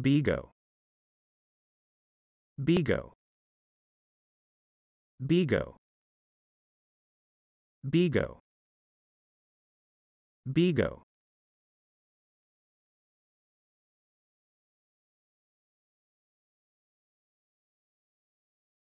Bigo. Bigo. Bigo. Bigo. Bigo.